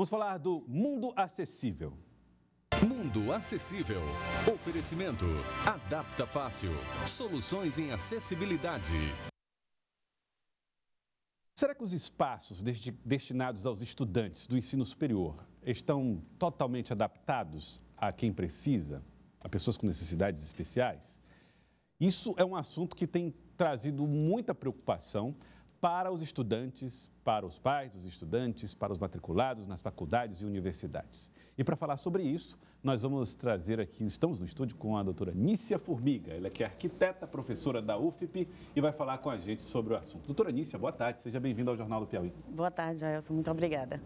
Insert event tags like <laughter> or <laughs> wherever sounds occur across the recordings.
Vamos falar do Mundo Acessível. Mundo Acessível. Oferecimento. Adapta Fácil. Soluções em acessibilidade. Será que os espaços destinados aos estudantes do ensino superior estão totalmente adaptados a quem precisa, a pessoas com necessidades especiais? Isso é um assunto que tem trazido muita preocupação para os estudantes, para os pais dos estudantes, para os matriculados nas faculdades e universidades. E para falar sobre isso, nós vamos trazer aqui, estamos no estúdio com a doutora Nícia Formiga. Ela é que é arquiteta, professora da UFP e vai falar com a gente sobre o assunto. Doutora Nícia, boa tarde, seja bem-vinda ao Jornal do Piauí. Boa tarde, Joelson, muito obrigada.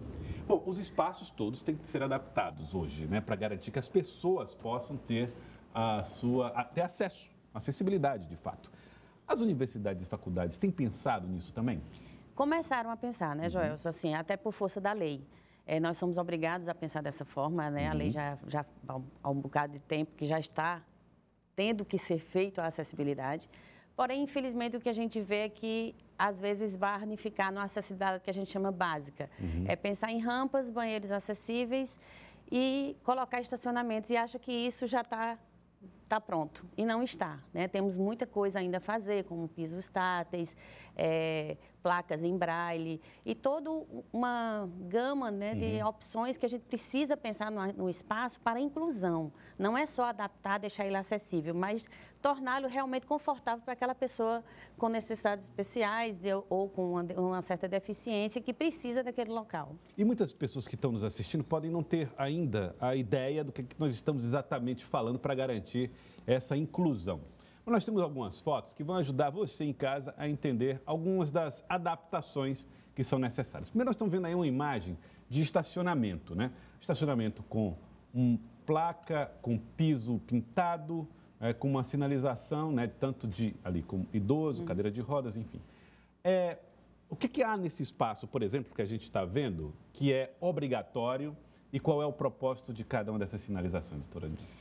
Bom, os espaços todos têm que ser adaptados hoje, né, para garantir que as pessoas possam ter a sua até acesso, acessibilidade de fato. As universidades e faculdades têm pensado nisso também? Começaram a pensar, né, Joel? Uhum. Assim, até por força da lei. É, nós somos obrigados a pensar dessa forma, né? Uhum. A lei uhum. já, já há um bocado de tempo que já está tendo que ser feito a acessibilidade. Porém, infelizmente, o que a gente vê é que às vezes barnificar no acessibilidade que a gente chama básica. Uhum. É pensar em rampas, banheiros acessíveis e colocar estacionamentos e acha que isso já está está pronto. E não está. Né? Temos muita coisa ainda a fazer, como pisos táteis, é, placas em braille e toda uma gama né, de uhum. opções que a gente precisa pensar no, no espaço para inclusão. Não é só adaptar, deixar ele acessível, mas torná-lo realmente confortável para aquela pessoa com necessidades especiais ou com uma, uma, certa deficiência que precisa daquele local. E muitas pessoas que estão nos assistindo podem não ter ainda a ideia do que é nós estamos exatamente falando para garantir essa inclusão. Nós temos algumas fotos que vão ajudar você em casa a entender algumas das adaptações que são necessárias. Primeiro, nós estamos vendo aí uma imagem de estacionamento, né? Estacionamento com um placa, com piso pintado, é, com uma sinalização, né? Tanto de ali como idoso, uhum. cadeira de rodas, enfim. É, o que, que há nesse espaço, por exemplo, que a gente está vendo, que é obrigatório e qual é o propósito de cada uma dessas sinalizações, doutora Andice?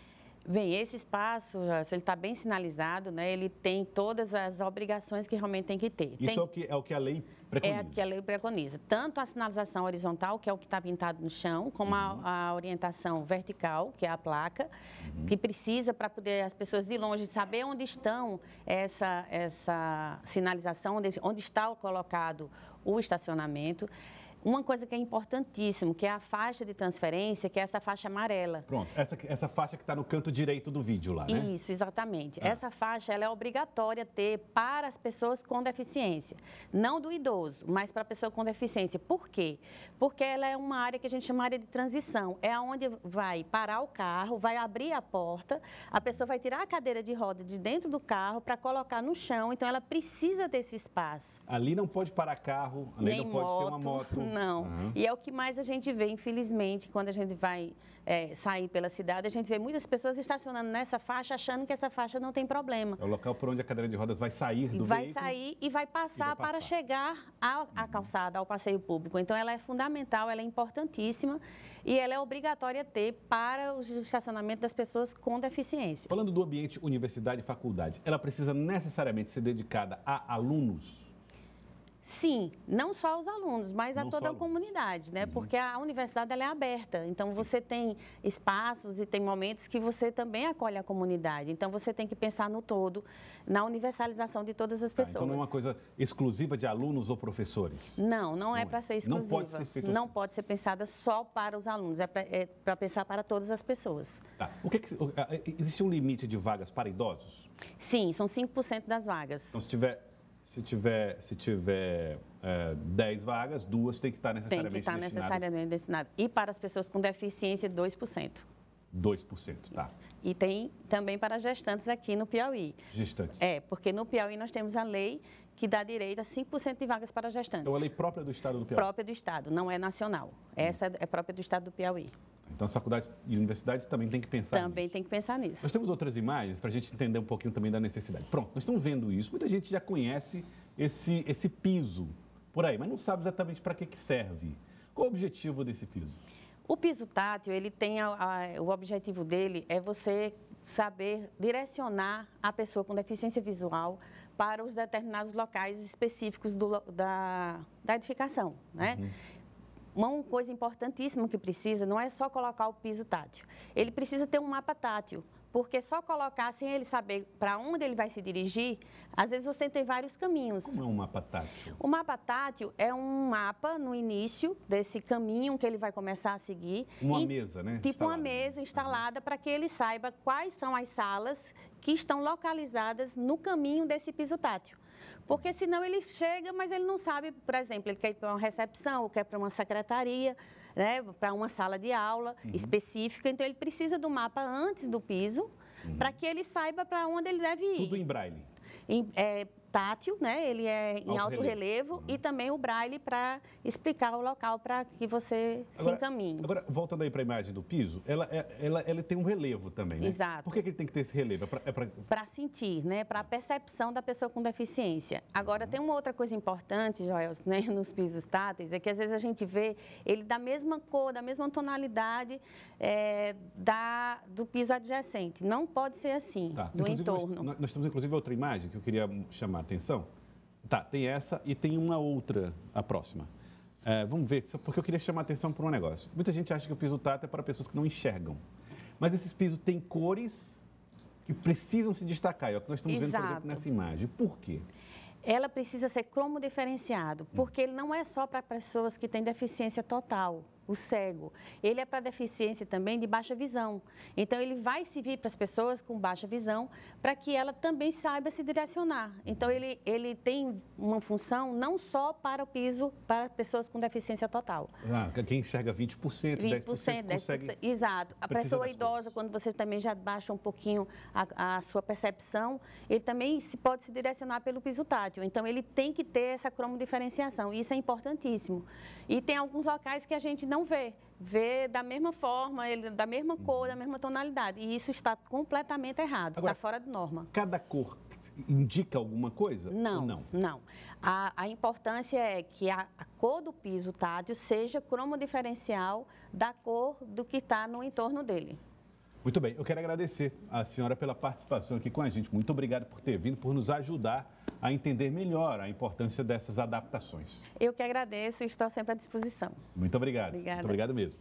Bem, esse espaço, se ele está bem sinalizado, né? ele tem todas as obrigações que realmente tem que ter. Isso tem... é, o que, é o que a lei preconiza? É o que a lei preconiza. Tanto a sinalização horizontal, que é o que está pintado no chão, como uhum. a, a, orientação vertical, que é a placa, uhum. que precisa para poder as pessoas de longe saber onde estão essa, essa sinalização, onde, onde está colocado o estacionamento uma coisa que é importantíssimo, que é a faixa de transferência, que é essa faixa amarela. Pronto, essa, essa faixa que está no canto direito do vídeo lá, né? Isso, exatamente. Ah. Essa faixa ela é obrigatória ter para as pessoas com deficiência. Não do idoso, mas para a pessoa com deficiência. Por quê? Porque ela é uma área que a gente chama área de transição. É onde vai parar o carro, vai abrir a porta, a pessoa vai tirar a cadeira de roda de dentro do carro para colocar no chão. Então, ela precisa desse espaço. Ali não pode parar carro, ali Nem não pode moto, ter uma moto. Não. Uhum. E é o que mais a gente vê, infelizmente, quando a gente vai é, sair pela cidade, a gente vê muitas pessoas estacionando nessa faixa, achando que essa faixa não tem problema. É o local por onde a cadeira de rodas vai sair do vai veículo. Vai sair e vai passar, e vai passar. para chegar à, à calçada, ao passeio público. Então, ela é fundamental, ela é importantíssima e ela é obrigatória ter para o estacionamento das pessoas com deficiência. Falando do ambiente universidade e faculdade, ela precisa necessariamente ser dedicada a alunos? Sim, não só aos alunos, mas a toda a comunidade, né? Uhum. Porque a universidade ela é aberta, então você tem espaços e tem momentos que você também acolhe a comunidade. Então você tem que pensar no todo, na universalização de todas as pessoas. Tá, então não é uma coisa exclusiva de alunos ou professores? Não, não, é não é, é. para ser exclusiva. Não pode ser feita Não assim. pode ser pensada só para os alunos, é para é pensar para todas as pessoas. Tá. O que, que existe um limite de vagas para idosos? Sim, são 5% das vagas. Então se tiver se tiver, se tiver é, 10 vagas, duas tem que estar tá necessariamente Tem que tá estar destinadas. necessariamente destinado. E para as pessoas com deficiência, 2%. 2%, tá. Isso. E tem também para gestantes aqui no Piauí. Gestantes. É, porque no Piauí nós temos a lei que dá direito a 5% de vagas para gestantes. É uma lei própria do Estado do Piauí? Própria do Estado, não é nacional. Essa hum. é própria do Estado do Piauí. Então, as faculdades e universidades também têm que pensar Também nisso. tem que pensar nisso. Nós temos outras imagens para a gente entender um pouquinho também da necessidade. Pronto, nós estamos vendo isso. Muita gente já conhece esse, esse piso por aí, mas não sabe exatamente para que, que serve. Qual o objetivo desse piso? O piso tátil, ele tem a, a, o objetivo dele é você saber direcionar a pessoa com deficiência visual para os determinados locais específicos do, da, da edificação, né? Uhum. Uma coisa importantíssima que precisa não é só colocar o piso tátil. Ele precisa ter um mapa tátil, porque só colocar sem ele saber para onde ele vai se dirigir, às vezes você tem vários caminhos. Como é um mapa tátil? O mapa tátil é um mapa no início desse caminho que ele vai começar a seguir. Uma e, mesa, né? Tipo instalada. uma mesa uhum. instalada para que ele saiba quais são as salas que estão localizadas no caminho desse piso tátil. Porque senão ele chega, mas ele não sabe, por exemplo, ele quer ir para uma recepção, ou quer para uma secretaria, né, para uma sala de aula uhum. específica. Então ele precisa do mapa antes do piso, uhum. para que ele saiba para onde ele deve ir. Tudo em braille. Em, é, tátil, né? Ele é em alto, alto relevo, relevo. Uhum. e também o braille para explicar o local para que você agora, se encaminhe. Agora, voltando aí para a imagem do piso, ela, é, ela, ela tem um relevo também, né? Exato. Por que, que ele tem que ter esse relevo? É para é sentir, né? Para a percepção da pessoa com deficiência. Agora, uhum. tem uma outra coisa importante, Joel, né? <laughs> nos pisos táteis, é que às vezes a gente vê ele da mesma cor, da mesma tonalidade é, da, do piso adjacente. Não pode ser assim, tá. do inclusive, entorno. Nós, nós temos, inclusive, outra imagem que eu queria chamar atenção? Tá, tem essa e tem uma outra, a próxima. É, vamos ver, porque eu queria chamar a atenção para um negócio. Muita gente acha que o piso tato é para pessoas que não enxergam. Mas esses pisos têm cores que precisam se destacar. É o que nós estamos Exato. vendo, por exemplo, nessa imagem. Por quê? Ela precisa ser cromo diferenciado, porque ele não é só para pessoas que têm deficiência total o cego. Ele é para deficiência também de baixa visão. Então, ele vai servir para as pessoas com baixa visão para que ela também saiba se direcionar. Então, ele, ele tem uma função não só para o piso, para pessoas com deficiência total. Ah, quem enxerga 20%, 20% 10%, 10% consegue... Exato. A pessoa idosa, quando você também já baixa um pouquinho a, a sua percepção, ele também se pode se direcionar pelo piso tátil. Então, ele tem que ter essa cromodiferenciação. Isso é importantíssimo. E tem alguns locais que a gente não vê. Vê da mesma forma, ele, da mesma cor, da mesma tonalidade. E isso está completamente errado, está fora de norma. Cada cor indica alguma coisa? Não, não. não. A, a, importância é que a, a, cor do piso tádio seja cromodiferencial da cor do que está no entorno dele. Muito bem, eu quero agradecer a senhora pela participação aqui com a gente. Muito obrigado por ter vindo, por nos ajudar a entender melhor a importância dessas adaptações. Eu que agradeço e estou sempre à disposição. Muito obrigado. Obrigada. Muito obrigado mesmo.